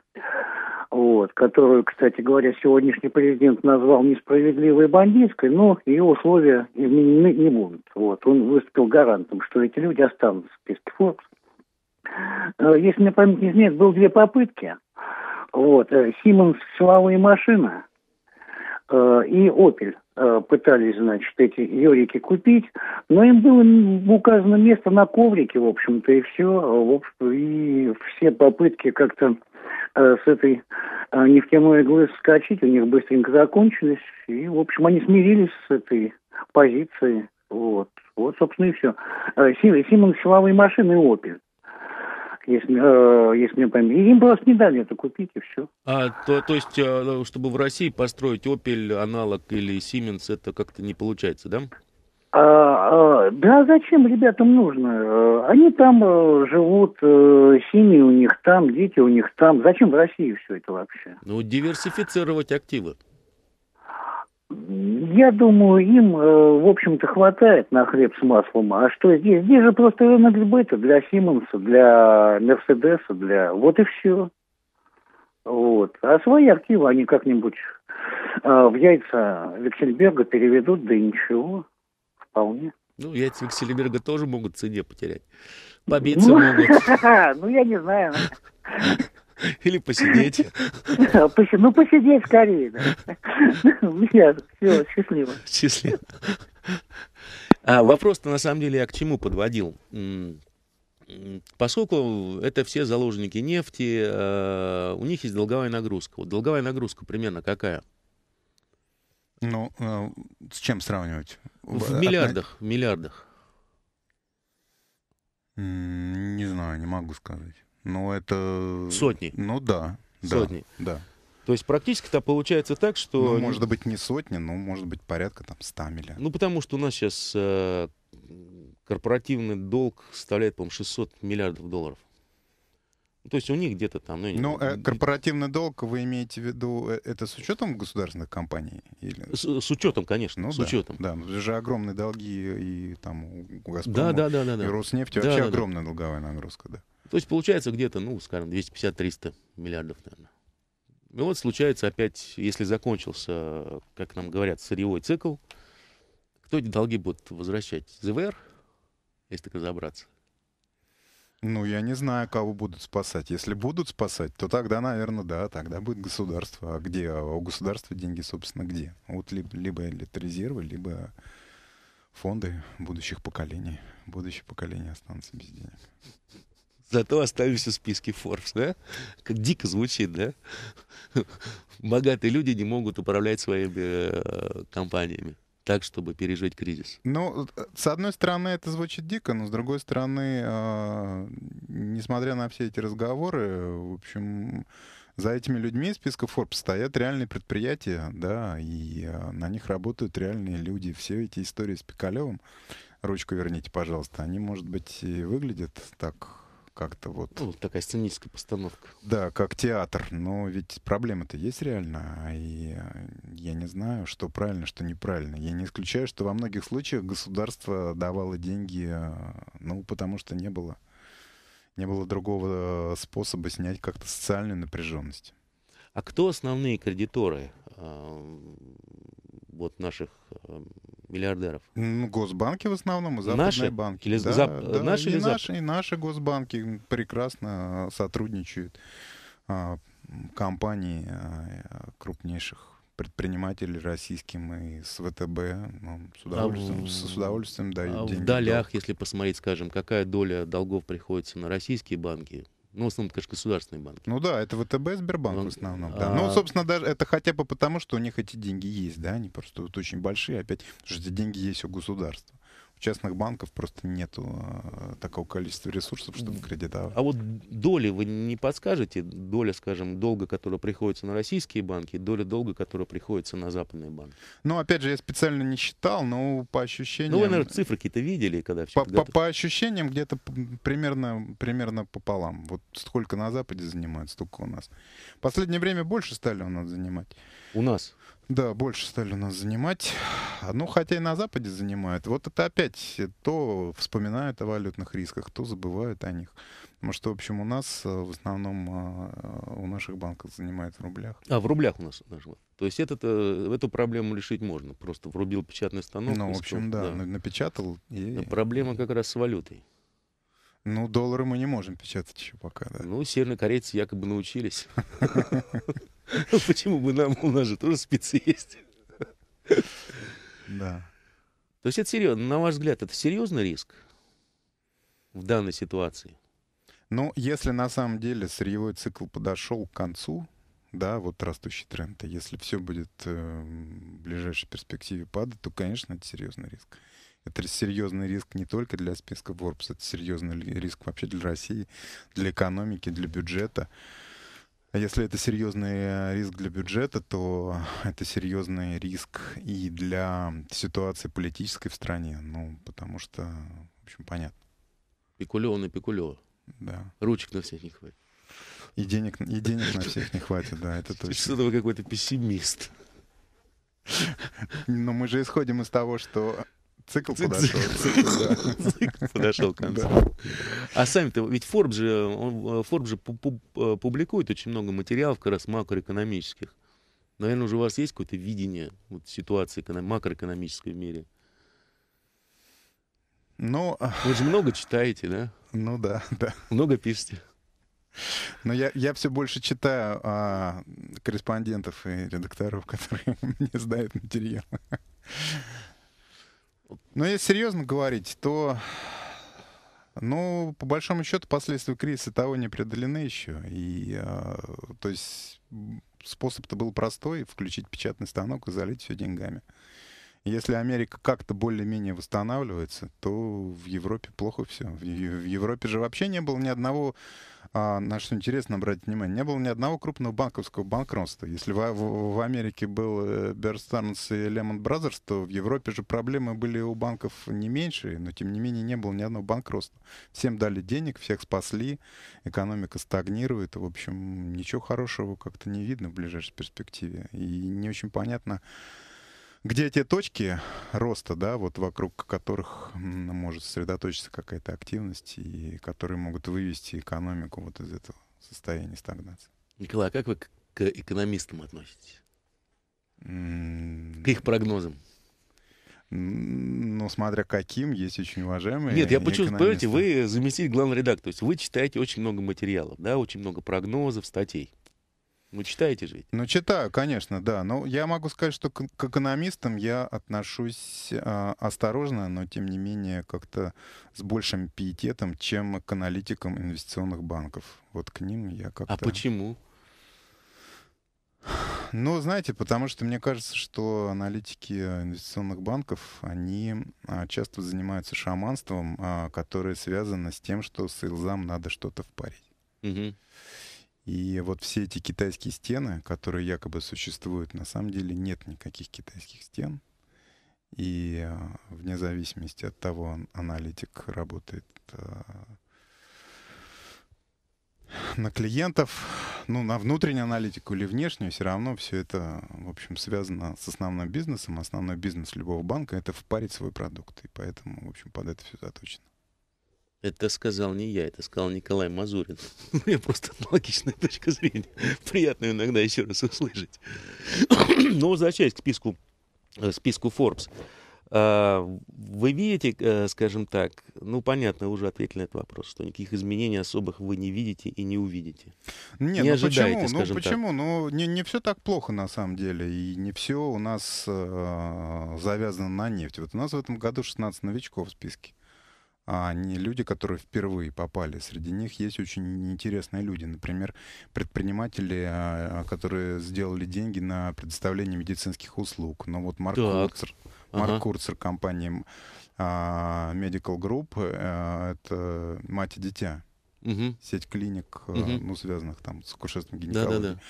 Вот, которую, кстати говоря, сегодняшний президент назвал несправедливой бандитской, но ее условия изменены не будут. Вот, он выступил гарантом, что эти люди останутся в списке Форбс. Э, если мне память не изменяет, было две попытки. Вот, Симмонс э, силовые машины э, и Опель пытались, значит, эти Йорики купить, но им было указано место на коврике, в общем-то, и все. В общем, и все попытки как-то с этой нефтяной иглы скачать у них быстренько закончились. И, в общем, они смирились с этой позицией. Вот, вот собственно, и все. Симон силовые машины и Опель. Если, э, если им было с медалью, то и все. А, то, то есть, э, ну, чтобы в России построить Opel, аналог или Siemens, это как-то не получается, да? А, а, да зачем ребятам нужно? Э, они там живут, семьи у них там, дети у них там. Зачем в России все это вообще? Ну, диверсифицировать активы. Я думаю, им, э, в общем-то, хватает на хлеб с маслом. А что здесь? Здесь же просто рынок сбыта для Симонса, для Мерседеса, для... Вот и все. Вот. А свои активы они как-нибудь э, в яйца Виксельберга переведут, да и ничего. Вполне. Ну, яйца Виксельберга тоже могут цене потерять. Побиться ну, могут. Ну, я не знаю. Или посидеть. Ну, посидеть скорее. да ну, все, счастливо. Счастливо. А вопрос-то на самом деле я к чему подводил? Поскольку это все заложники нефти, э, у них есть долговая нагрузка. Вот долговая нагрузка примерно какая? Ну, э, с чем сравнивать? В миллиардах, в миллиардах. Не знаю, не могу сказать. Ну, это... Сотни. Ну, да. Сотни. Да. То есть практически-то получается так, что... Ну, может быть, не сотни, но может быть порядка там 100 миллиардов. Ну, потому что у нас сейчас э, корпоративный долг составляет, по-моему, 600 миллиардов долларов. Ну, то есть у них где-то там... Ну, ну э, корпоративный долг, вы имеете в виду, э, это с учетом государственных компаний? Или... С, с учетом, конечно, ну, с да, учетом. Да, но ну, же огромные долги и там у Газпрома, да, да, да, да, да. и Роснефти, да, вообще да, огромная да. долговая нагрузка, да. То есть получается где-то, ну, скажем, 250-300 миллиардов, наверное. И вот случается опять, если закончился, как нам говорят, сырьевой цикл, кто эти долги будет возвращать? ЗВР, если так разобраться. Ну, я не знаю, кого будут спасать. Если будут спасать, то тогда, наверное, да, тогда будет государство. А где? А у государства деньги, собственно, где? Вот либо, либо электрозервы, либо фонды будущих поколений. Будущее поколение останутся без денег. Зато остались в списке Forbes, да? Как дико звучит, да? Богатые люди не могут управлять своими э, компаниями так, чтобы пережить кризис. Ну, с одной стороны, это звучит дико, но с другой стороны, э, несмотря на все эти разговоры, в общем, за этими людьми из списка Forbes стоят реальные предприятия, да, и э, на них работают реальные люди. Все эти истории с Пикалевым, ручку верните, пожалуйста, они, может быть, и выглядят так как-то вот... Ну, такая сценическая постановка. Да, как театр. Но ведь проблема-то есть реально. И э, я не знаю, что правильно, что неправильно. Я не исключаю, что во многих случаях государство давало деньги, э, ну, потому что не было, не было другого э, способа снять как-то социальную напряженность. А кто основные кредиторы вот наших миллиардеров. Госбанки в основном и западные наши? банки. Или да, зап... да, наши, и, или наши и наши госбанки прекрасно а, сотрудничают. А, компании а, а, крупнейших предпринимателей российским и с ВТБ ну, с а удовольствием, а, с удовольствием дают а деньги. В долях, долг. если посмотреть, скажем, какая доля долгов приходится на российские банки, ну, в основном, конечно, государственные банки. Ну да, это ВТБ, Сбербанк Он... Ну, в основном. Да. А... Ну, собственно, даже это хотя бы потому, что у них эти деньги есть, да, они просто вот очень большие опять, потому что эти деньги есть у государства частных банков просто нету э, такого количества ресурсов, чтобы кредитовать. А вот доли вы не подскажете? Доля, скажем, долга, которая приходится на российские банки, доля долга, которая приходится на западные банки? Ну, опять же, я специально не считал, но по ощущениям... Ну, вы, наверное, цифры какие-то видели, когда все по, по, по ощущениям где-то примерно, примерно пополам. Вот сколько на Западе занимают, столько у нас. последнее время больше стали у нас занимать. У нас? Да, больше стали нас занимать. Ну, хотя и на Западе занимают. Вот это опять то вспоминают о валютных рисках, то забывают о них. Потому что, в общем, у нас э, в основном э, э, у наших банков занимают в рублях. А, в рублях у нас нашло. То есть этот, эту проблему решить можно. Просто врубил печатный станок. Ну, в общем, да, да, напечатал. И... проблема как раз с валютой. Ну, доллары мы не можем печатать еще пока, да. Ну, севернокорейцы якобы научились. Почему бы нам? У нас же тоже спецы есть. Да. То есть это серьезно. На ваш взгляд, это серьезный риск в данной ситуации? Ну, если на самом деле сырьевой цикл подошел к концу, да, вот растущий тренд, а если все будет э, в ближайшей перспективе падать, то, конечно, это серьезный риск. Это серьезный риск не только для списка Forbes, это серьезный риск вообще для России, для экономики, для бюджета. А если это серьезный риск для бюджета, то это серьезный риск и для ситуации политической в стране. Ну, потому что, в общем, понятно. Пикулево на пикулево. Да. Ручек на всех не хватит. И денег, и денег на всех не хватит, да, это точно. Что-то вы какой-то пессимист. Но мы же исходим из того, что Цикл подошел. подошел к концу. А сами-то, ведь Forbes же, э, Forbes же э, публикует очень много материалов как раз макроэкономических. Наверное, уже у вас есть какое-то видение вот, ситуации макроэкономической в мире? Ну... Вы же много читаете, да? Ну да, да. Много пишете? Но я, я все больше читаю а, корреспондентов и редакторов, которые мне сдают материал. Но ну, если серьезно говорить, то, ну, по большому счету, последствия кризиса того не преодолены еще. И, э, то есть, способ-то был простой — включить печатный станок и залить все деньгами. Если Америка как-то более-менее восстанавливается, то в Европе плохо все. В, Европе же вообще не было ни одного, а, на что интересно обратить внимание, не было ни одного крупного банковского банкротства. Если в, в, в Америке был э, Берстарнс и Лемон Бразерс, то в Европе же проблемы были у банков не меньше, но тем не менее не было ни одного банкротства. Всем дали денег, всех спасли, экономика стагнирует. В общем, ничего хорошего как-то не видно в ближайшей перспективе. И не очень понятно, где эти точки роста, да, вот вокруг которых может сосредоточиться какая-то активность и которые могут вывести экономику вот из этого состояния стагнации. Николай, а как вы к экономистам относитесь? К их прогнозам? Ну, смотря каким, есть очень уважаемые. Нет, я почему, понимаете, вы заместитель главного редактора, то есть вы читаете очень много материалов, да, очень много прогнозов, статей. Вы читаете же? Ну, читаю, конечно, да. Но я могу сказать, что к, к экономистам я отношусь э, осторожно, но тем не менее как-то с большим пиететом, чем к аналитикам инвестиционных банков. Вот к ним я как-то... А почему? Ну, знаете, потому что мне кажется, что аналитики инвестиционных банков, они а, часто занимаются шаманством, а, которое связано с тем, что с Илзам надо что-то впарить. Угу. И вот все эти китайские стены, которые якобы существуют, на самом деле нет никаких китайских стен. И а, вне зависимости от того, аналитик работает а, на клиентов, ну, на внутреннюю аналитику или внешнюю, все равно все это, в общем, связано с основным бизнесом. Основной бизнес любого банка — это впарить свой продукт. И поэтому, в общем, под это все заточено. Это сказал не я, это сказал Николай Мазурин. Ну, я просто аналогичная точка зрения. Приятно иногда еще раз услышать. Но ну, возвращаясь к списку, э, списку Forbes. А, вы видите, э, скажем так, ну понятно, вы уже ответили на этот вопрос, что никаких изменений особых вы не видите и не увидите. Нет, не ну ожидаете, почему? Ну почему? Так. Ну не, не все так плохо на самом деле, и не все у нас э, завязано на нефть. Вот у нас в этом году 16 новичков в списке а не люди, которые впервые попали. Среди них есть очень интересные люди. Например, предприниматели, а, которые сделали деньги на предоставление медицинских услуг. Но ну вот Марк да. Курцер, Марк ага. Курцер компании а, Medical Group, э, это мать и дитя угу. сеть клиник, угу. ну, связанных там с акушерством гинекологии. Да, да, да.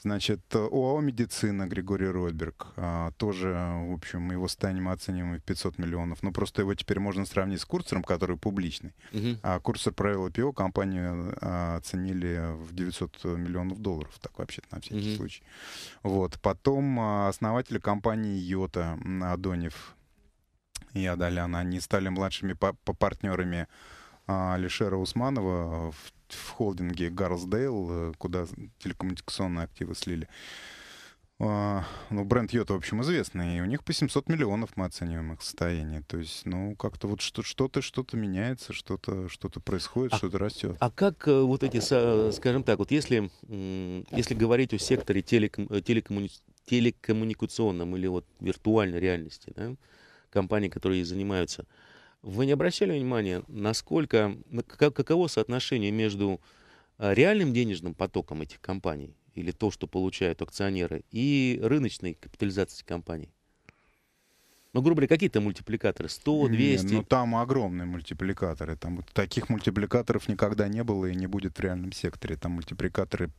Значит, ОАО «Медицина» Григорий Ротберг, э, тоже, в общем, мы его станем оцениваем в 500 миллионов, но ну, просто его теперь можно сравнить с Курцером, который публичный. Угу. А Курцер провел IPO, компанию э, оценили в 900 миллионов долларов, так вообще на всякий угу. случай. Вот, потом а, основатели компании «Йота» Адонев и Адалян, они стали младшими партнерами а, Алишера Усманова в, в холдинге Гарлсдейл, э, куда телекоммуникационные активы слили. А, ну, бренд Йота, в общем, известный, и у них по 700 миллионов мы оцениваем их состояние. То есть, ну, как-то вот что-то, что-то меняется, что-то, что-то происходит, а, что-то растет. А как э, вот эти, скажем так, вот если, если говорить о секторе телеком, э, телекоммуни, телекоммуникационном или вот виртуальной реальности, да, компании, которые занимаются, вы не обращали внимания, насколько, каково соотношение между а, реальным денежным потоком этих компаний или то, что получают акционеры, и рыночной капитализацией компаний? Ну, грубо говоря, какие-то мультипликаторы? 100, 200? Не, ну, там огромные мультипликаторы. Там таких мультипликаторов никогда не было и не будет в реальном секторе. Там мультипликаторы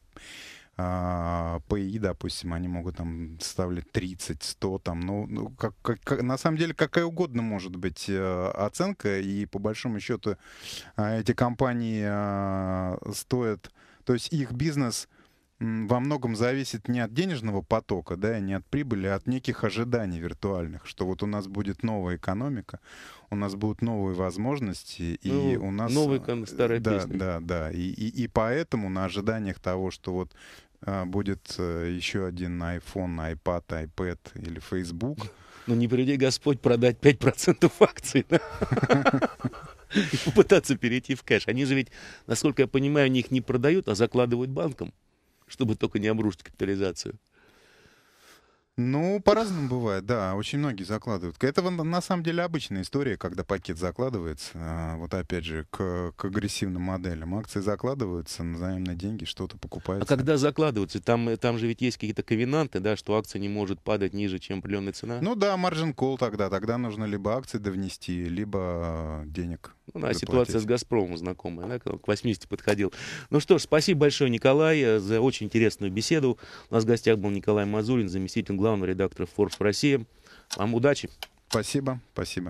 а, Пи, допустим, они могут там составлять 30, 100, там, ну, ну как, как, на самом деле какая угодно может быть э, оценка, и по большому счету э, эти компании э, стоят, то есть их бизнес во многом зависит не от денежного потока, да, и не от прибыли, а от неких ожиданий виртуальных, что вот у нас будет новая экономика, у нас будут новые возможности, ну, и у нас... Новая э, старая да, песня. Да, да, и, и, и поэтому на ожиданиях того, что вот а, будет э, еще один iPhone, iPad, iPad или Facebook... Ну не приди Господь продать 5% акций, да? и попытаться перейти в кэш. Они же ведь, насколько я понимаю, они их не продают, а закладывают банкам чтобы только не обрушить капитализацию. Ну, по-разному бывает, да. Очень многие закладывают. Это на самом деле обычная история, когда пакет закладывается. А, вот опять же, к, к агрессивным моделям. Акции закладываются, назаемные деньги, что-то покупается. А когда закладываются, там, э, там же ведь есть какие-то ковенанты, да, что акция не может падать ниже, чем определенная цена? Ну да, маржин кол тогда. Тогда нужно либо акции довнести, либо э, денег. Ну да, ситуация с «Газпромом» знакомая, да, к 80 подходил. Ну что ж, спасибо большое, Николай, э, за очень интересную беседу. У нас в гостях был Николай Мазурин, заместитель главного редактора Forbes России. Вам удачи. Спасибо, спасибо.